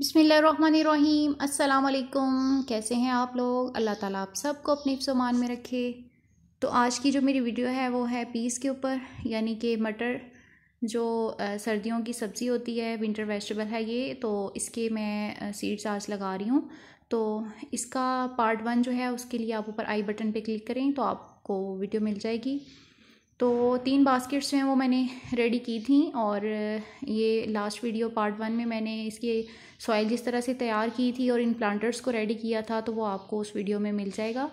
बिसमीम् अल्लाम कैसे हैं आप लोग अल्लाह ताला आप सबको अपने सामान में रखे तो आज की जो मेरी वीडियो है वो है पीस के ऊपर यानी कि मटर जो सर्दियों की सब्ज़ी होती है विंटर वेजिटेबल है ये तो इसके मैं सीड्स आज लगा रही हूँ तो इसका पार्ट वन जो है उसके लिए आप ऊपर आई बटन पे क्लिक करें तो आपको वीडियो मिल जाएगी तो तीन बास्केट्स जो हैं वो मैंने रेडी की थी और ये लास्ट वीडियो पार्ट वन में मैंने इसकी सॉइल जिस तरह से तैयार की थी और इन प्लांटर्स को रेडी किया था तो वो आपको उस वीडियो में मिल जाएगा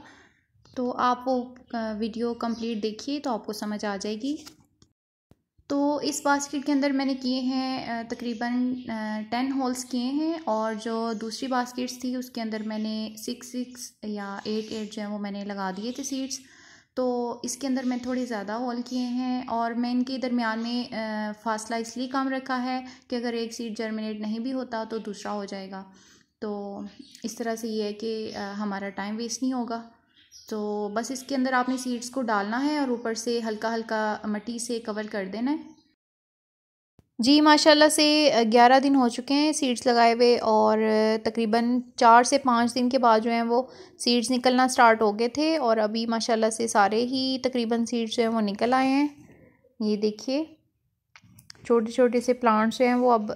तो आप वो वीडियो कंप्लीट देखिए तो आपको समझ आ जाएगी तो इस बास्केट के अंदर मैंने किए हैं तकरीबन टेन होल्स किए हैं और जो दूसरी बास्केट्स थी उसके अंदर मैंने सिक्स सिक्स या एट एट जो है वो मैंने लगा दिए थे सीड्स तो इसके अंदर मैं थोड़े ज़्यादा हॉल किए हैं और मैं इनके दरमियान में फासला इसलिए कम रखा है कि अगर एक सीड जर्मिनेट नहीं भी होता तो दूसरा हो जाएगा तो इस तरह से ये है कि हमारा टाइम वेस्ट नहीं होगा तो बस इसके अंदर आपने सीड्स को डालना है और ऊपर से हल्का हल्का मट्टी से कवर कर देना है जी माशाल्लाह से ग्यारह दिन हो चुके हैं सीड्स लगाए हुए और तकरीबन चार से पाँच दिन के बाद जो हैं वो सीड्स निकलना स्टार्ट हो गए थे और अभी माशाल्लाह से सारे ही तकरीबन सीड्स जो हैं वो निकल आए हैं ये देखिए छोटे छोटे से प्लांट्स जो हैं वो अब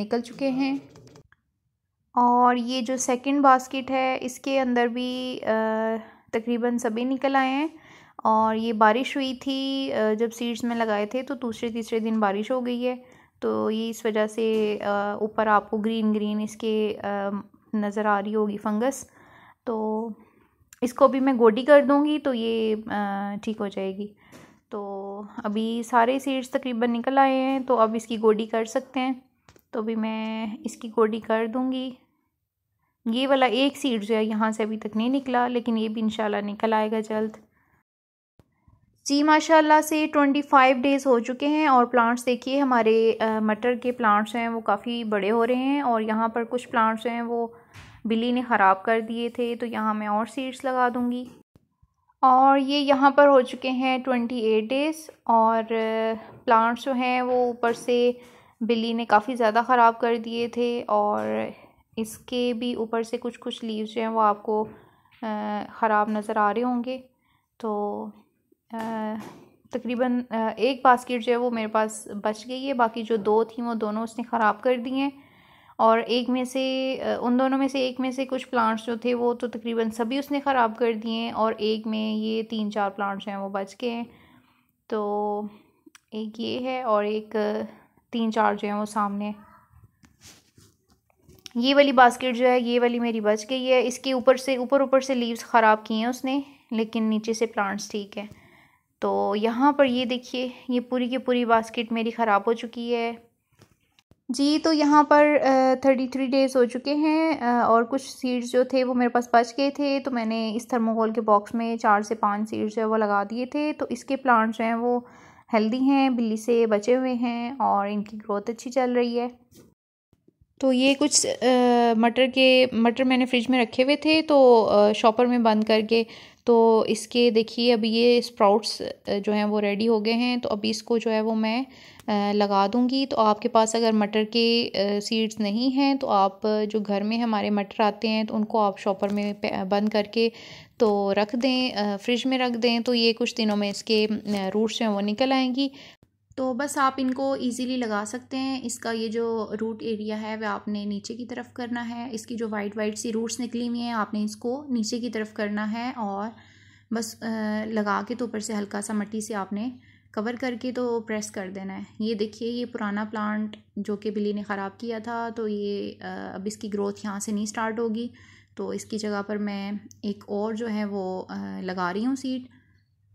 निकल चुके हैं और ये जो सेकंड बास्केट है इसके अंदर भी तकरीबन सभी निकल आए हैं और ये बारिश हुई थी जब सीड्स में लगाए थे तो दूसरे तीसरे दिन बारिश हो गई है तो ये इस वजह से ऊपर आपको ग्रीन ग्रीन इसके नज़र आ रही होगी फंगस तो इसको भी मैं गोडी कर दूँगी तो ये ठीक हो जाएगी तो अभी सारे सीड्स तकरीबन निकल आए हैं तो अब इसकी गोडी कर सकते हैं तो अभी मैं इसकी गोडी कर दूँगी ये वाला एक सीड जो है यहाँ से अभी तक नहीं निकला लेकिन ये भी इंशाल्लाह निकल आएगा जल्द जी माशाल्लाह से ट्वेंटी फाइव डेज़ हो चुके हैं और प्लांट्स देखिए हमारे मटर के प्लांट्स हैं वो काफ़ी बड़े हो रहे हैं और यहाँ पर कुछ प्लांट्स हैं वो बिल्ली ने ख़राब कर दिए थे तो यहाँ मैं और सीड्स लगा दूँगी और ये यहाँ पर हो चुके हैं ट्वेंटी एट डेज़ और प्लांट्स जो हैं वो ऊपर से बिल्ली ने काफ़ी ज़्यादा ख़राब कर दिए थे और इसके भी ऊपर से कुछ कुछ लीव्स जो हैं वो आपको ख़राब नज़र आ रहे होंगे तो तकरीबन एक बास्केट जो है वो मेरे पास बच गई है बाकी जो दो थी वो दोनों उसने ख़राब कर दी हैं और एक में से उन दोनों में से एक में से कुछ प्लांट्स जो थे वो तो तकरीबन सभी उसने ख़राब कर दिए हैं और एक में ये तीन चार प्लांट्स हैं वो बच गए हैं तो एक ये है और एक तीन चार जो हैं वो सामने ये वाली बास्केट जो है ये वाली मेरी बच गई है इसके ऊपर से ऊपर ऊपर से लीव्स ख़राब किए हैं उसने लेकिन नीचे से प्लांट्स ठीक है तो यहाँ पर ये देखिए ये पूरी की पूरी बास्केट मेरी ख़राब हो चुकी है जी तो यहाँ पर थर्टी थ्री डेज़ हो चुके हैं और कुछ सीड्स जो थे वो मेरे पास बच गए थे तो मैंने इस थर्मोकोल के बॉक्स में चार से पांच सीड्स जो है वो लगा दिए थे तो इसके प्लांट्स जो हैं वो हेल्दी हैं बिल्ली से बचे हुए हैं और इनकी ग्रोथ अच्छी चल रही है तो ये कुछ मटर के मटर मैंने फ्रिज में रखे हुए थे तो शॉपर में बंद करके तो इसके देखिए अब ये स्प्राउट्स जो हैं वो रेडी हो गए हैं तो अभी इसको जो है वो मैं लगा दूंगी तो आपके पास अगर मटर के सीड्स नहीं हैं तो आप जो घर में हमारे मटर आते हैं तो उनको आप शॉपर में बंद करके तो रख दें फ्रिज में रख दें तो ये कुछ दिनों में इसके रूट्स हैं वो निकल आएंगी तो बस आप इनको इजीली लगा सकते हैं इसका ये जो रूट एरिया है वह आपने नीचे की तरफ करना है इसकी जो वाइट वाइट सी रूट्स निकली हुई हैं आपने इसको नीचे की तरफ करना है और बस लगा के तो ऊपर से हल्का सा मट्टी से आपने कवर करके तो प्रेस कर देना है ये देखिए ये पुराना प्लांट जो कि बिल्ली ने ख़राब किया था तो ये अब इसकी ग्रोथ यहाँ से नहीं स्टार्ट होगी तो इसकी जगह पर मैं एक और जो है वो लगा रही हूँ सीड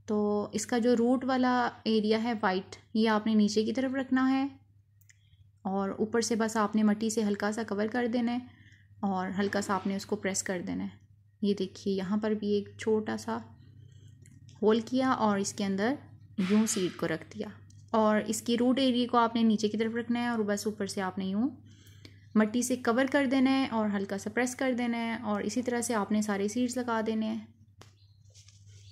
तो इसका जो रूट वाला एरिया है वाइट ये आपने नीचे की तरफ रखना है और ऊपर से बस आपने मट्टी से हल्का सा कवर कर देना है और हल्का सा आपने उसको प्रेस कर देना है ये देखिए यहाँ पर भी एक छोटा सा होल किया और इसके अंदर यूँ सीड को रख दिया और इसकी रूट एरिया को आपने नीचे की तरफ रखना है और बस ऊपर से आपने यूँ मट्टी से कवर कर देना है और हल्का सा प्रेस कर देना है और इसी तरह से आपने सारे सीड्स लगा देने हैं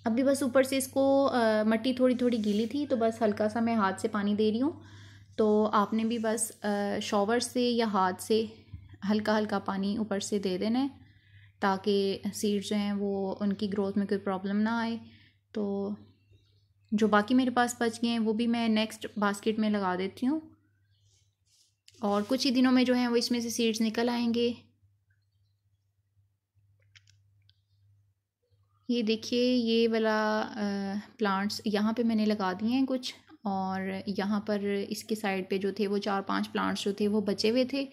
अभी बस ऊपर से इसको आ, मट्टी थोड़ी थोड़ी गीली थी तो बस हल्का सा मैं हाथ से पानी दे रही हूँ तो आपने भी बस शॉवर से या हाथ से हल्का हल्का पानी ऊपर से दे देना है ताकि सीड्स जो हैं वो उनकी ग्रोथ में कोई प्रॉब्लम ना आए तो जो बाकी मेरे पास बच गए हैं वो भी मैं नेक्स्ट बास्केट में लगा देती हूँ और कुछ ही दिनों में जो है वो इसमें से सीड्स निकल आएंगे ये देखिए ये वाला प्लांट्स यहाँ पे मैंने लगा दिए हैं कुछ और यहाँ पर इसके साइड पे जो थे वो चार पांच प्लांट्स जो थे वो बचे हुए थे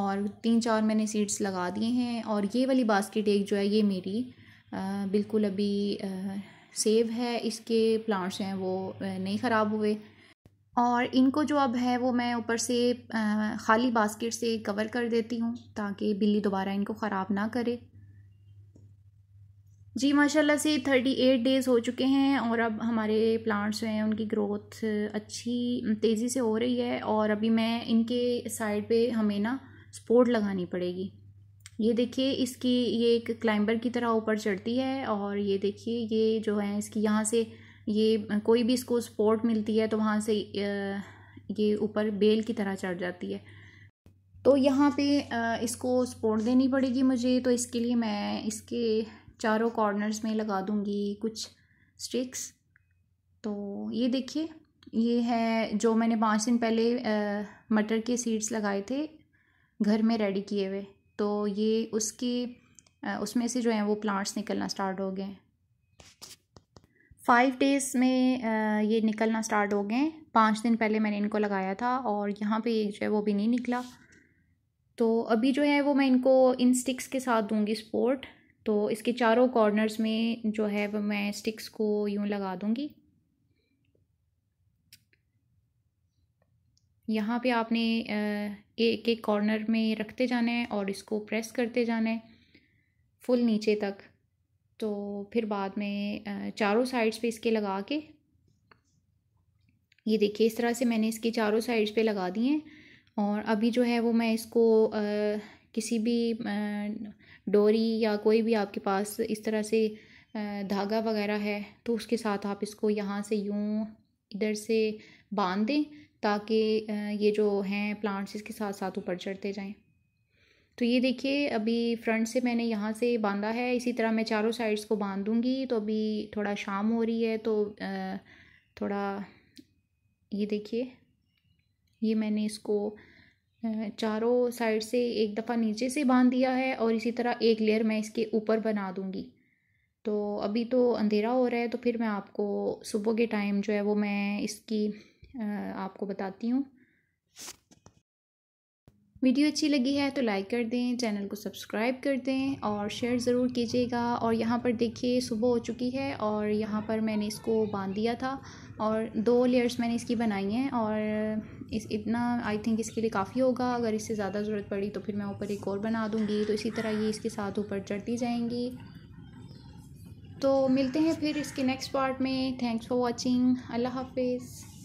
और तीन चार मैंने सीड्स लगा दिए हैं और ये वाली बास्केट एक जो है ये मेरी आ, बिल्कुल अभी आ, सेव है इसके प्लांट्स हैं वो नहीं ख़राब हुए और इनको जो अब है वो मैं ऊपर से आ, खाली बास्केट से कवर कर देती हूँ ताकि बिल्ली दोबारा इनको ख़राब ना करे जी माशाल्लाह से थर्टी एट डेज़ हो चुके हैं और अब हमारे प्लांट्स हैं उनकी ग्रोथ अच्छी तेज़ी से हो रही है और अभी मैं इनके साइड पे हमें ना स्पोर्ट लगानी पड़ेगी ये देखिए इसकी ये एक क्लाइंबर की तरह ऊपर चढ़ती है और ये देखिए ये जो है इसकी यहाँ से ये कोई भी इसको सपोर्ट मिलती है तो वहाँ से ये ऊपर बेल की तरह चढ़ जाती है तो यहाँ पे इसको सपोर्ट देनी पड़ेगी मुझे तो इसके लिए मैं इसके चारों कॉर्नर्स में लगा दूँगी कुछ स्टिक्स तो ये देखिए ये है जो मैंने पाँच दिन पहले मटर के सीड्स लगाए थे घर में रेडी किए हुए तो ये उसके उसमें से जो है वो प्लांट्स निकलना स्टार्ट हो गए फाइव डेज़ में ये निकलना स्टार्ट हो गए पाँच दिन पहले मैंने इनको लगाया था और यहाँ पे जो है वो भी नहीं निकला तो अभी जो है वो मैं इनको इन स्टिक्स के साथ दूंगी सपोर्ट तो इसके चारों कॉर्नर्स में जो है वह मैं स्टिक्स को यूँ लगा दूँगी यहाँ पे आपने एक एक कॉर्नर में रखते जाना है और इसको प्रेस करते जाना है फुल नीचे तक तो फिर बाद में चारों साइड्स पे इसके लगा के ये देखिए इस तरह से मैंने इसके चारों साइड्स पे लगा दिए हैं और अभी जो है वो मैं इसको किसी भी डोरी या कोई भी आपके पास इस तरह से धागा वगैरह है तो उसके साथ आप इसको यहाँ से यूँ इधर से बांध दें ताकि ये जो हैं प्लांट्स इसके साथ साथ ऊपर चढ़ते जाएं तो ये देखिए अभी फ्रंट से मैंने यहाँ से बांधा है इसी तरह मैं चारों साइड्स को बांध दूँगी तो अभी थोड़ा शाम हो रही है तो थोड़ा ये देखिए ये मैंने इसको चारों साइड से एक दफ़ा नीचे से बांध दिया है और इसी तरह एक लेयर मैं इसके ऊपर बना दूँगी तो अभी तो अंधेरा हो रहा है तो फिर मैं आपको सुबह के टाइम जो है वो मैं इसकी आपको बताती हूँ वीडियो अच्छी लगी है तो लाइक कर दें चैनल को सब्सक्राइब कर दें और शेयर ज़रूर कीजिएगा और यहाँ पर देखिए सुबह हो चुकी है और यहाँ पर मैंने इसको बांध दिया था और दो लेयर्स मैंने इसकी बनाई हैं और इस इतना आई थिंक इसके लिए काफ़ी होगा अगर इससे ज़्यादा ज़रूरत पड़ी तो फिर मैं ऊपर एक और बना दूँगी तो इसी तरह ये इसके साथ ऊपर चढ़ती जाएंगी तो मिलते हैं फिर इसके नेक्स्ट पार्ट में थैंक्स फॉर वॉचिंग अल्लाह हाफिज़